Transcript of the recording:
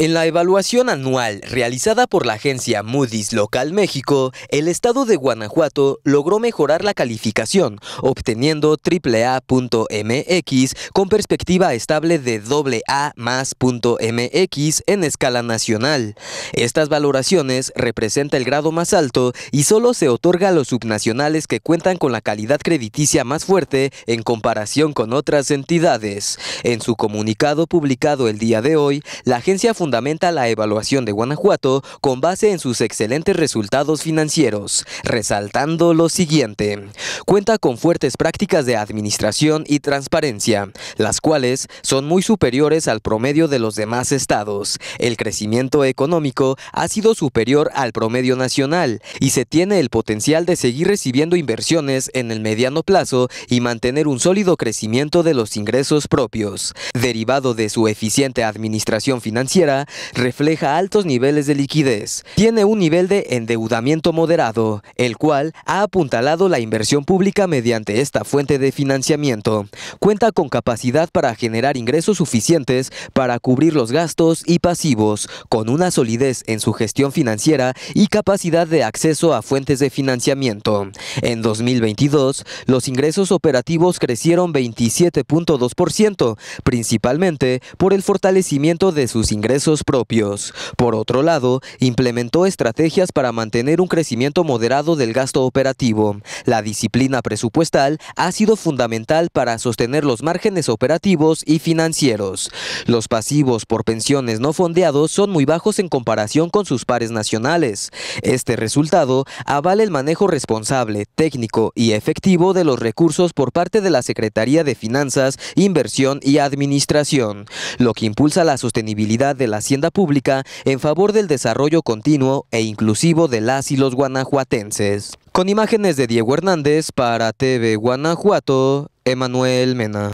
En la evaluación anual realizada por la agencia Moody's Local México, el estado de Guanajuato logró mejorar la calificación, obteniendo AAA.mx con perspectiva estable de AA+.mx en escala nacional. Estas valoraciones representan el grado más alto y solo se otorga a los subnacionales que cuentan con la calidad crediticia más fuerte en comparación con otras entidades. En su comunicado publicado el día de hoy, la agencia fundamenta la evaluación de Guanajuato con base en sus excelentes resultados financieros, resaltando lo siguiente. Cuenta con fuertes prácticas de administración y transparencia, las cuales son muy superiores al promedio de los demás estados. El crecimiento económico ha sido superior al promedio nacional y se tiene el potencial de seguir recibiendo inversiones en el mediano plazo y mantener un sólido crecimiento de los ingresos propios. Derivado de su eficiente administración financiera, refleja altos niveles de liquidez. Tiene un nivel de endeudamiento moderado, el cual ha apuntalado la inversión pública mediante esta fuente de financiamiento. Cuenta con capacidad para generar ingresos suficientes para cubrir los gastos y pasivos, con una solidez en su gestión financiera y capacidad de acceso a fuentes de financiamiento. En 2022, los ingresos operativos crecieron 27.2%, principalmente por el fortalecimiento de sus ingresos propios. Por otro lado, implementó estrategias para mantener un crecimiento moderado del gasto operativo. La disciplina presupuestal ha sido fundamental para sostener los márgenes operativos y financieros. Los pasivos por pensiones no fondeados son muy bajos en comparación con sus pares nacionales. Este resultado avala el manejo responsable, técnico y efectivo de los recursos por parte de la Secretaría de Finanzas, Inversión y Administración, lo que impulsa la sostenibilidad de la hacienda pública en favor del desarrollo continuo e inclusivo de las y los guanajuatenses. Con imágenes de Diego Hernández para TV Guanajuato, Emanuel Mena.